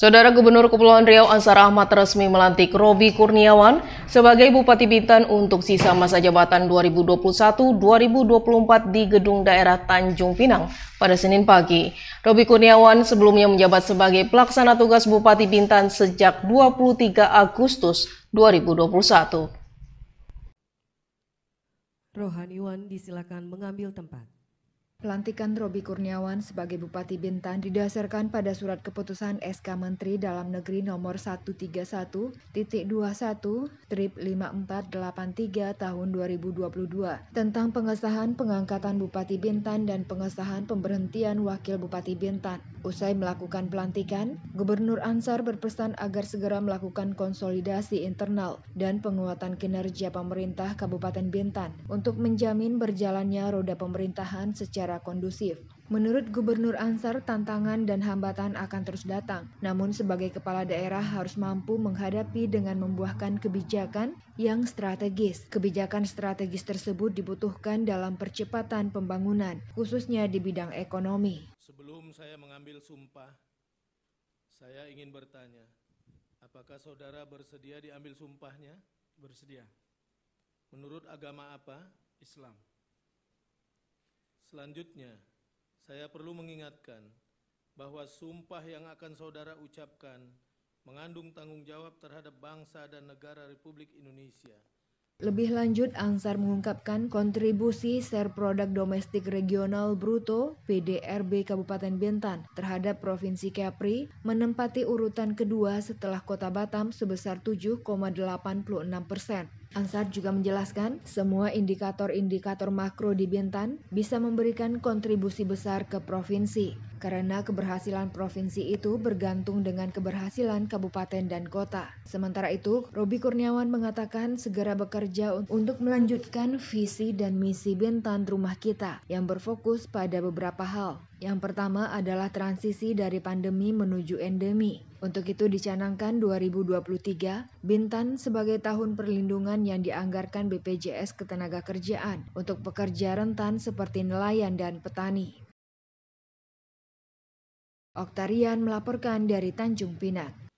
Saudara Gubernur Kepulauan Riau Ansar Ahmad resmi melantik Robi Kurniawan sebagai Bupati Bintan untuk sisa masa jabatan 2021-2024 di Gedung Daerah Tanjung Pinang pada Senin pagi. Robi Kurniawan sebelumnya menjabat sebagai pelaksana tugas Bupati Bintan sejak 23 Agustus 2021. Rohaniwan disilakan mengambil tempat. Pelantikan Robi Kurniawan sebagai Bupati Bintan didasarkan pada surat keputusan SK Menteri Dalam Negeri nomor 131.21 Trip 5483 tahun 2022 tentang pengesahan pengangkatan Bupati Bintan dan pengesahan pemberhentian Wakil Bupati Bintan. Usai melakukan pelantikan, Gubernur Ansar berpesan agar segera melakukan konsolidasi internal dan penguatan kinerja pemerintah Kabupaten Bintan untuk menjamin berjalannya roda pemerintahan secara secara kondusif. Menurut Gubernur Ansar, tantangan dan hambatan akan terus datang. Namun sebagai kepala daerah harus mampu menghadapi dengan membuahkan kebijakan yang strategis. Kebijakan strategis tersebut dibutuhkan dalam percepatan pembangunan, khususnya di bidang ekonomi. Sebelum saya mengambil sumpah, saya ingin bertanya, apakah saudara bersedia diambil sumpahnya? Bersedia. Menurut agama apa? Islam. Selanjutnya, saya perlu mengingatkan bahwa sumpah yang akan saudara ucapkan mengandung tanggung jawab terhadap bangsa dan negara Republik Indonesia. Lebih lanjut, Ansar mengungkapkan kontribusi share produk domestik regional bruto PDRB Kabupaten Bintan terhadap Provinsi Kepri menempati urutan kedua setelah Kota Batam sebesar 7,86 persen. Ansar juga menjelaskan, semua indikator-indikator makro di Bintan bisa memberikan kontribusi besar ke provinsi, karena keberhasilan provinsi itu bergantung dengan keberhasilan kabupaten dan kota. Sementara itu, Robi Kurniawan mengatakan segera bekerja untuk melanjutkan visi dan misi Bintan Rumah Kita yang berfokus pada beberapa hal, yang pertama adalah transisi dari pandemi menuju endemi. Untuk itu dicanangkan 2023 Bintan sebagai tahun perlindungan yang dianggarkan BPJS Ketenagakerjaan untuk pekerja rentan seperti nelayan dan petani. Oktarian melaporkan dari Tanjung Pinang.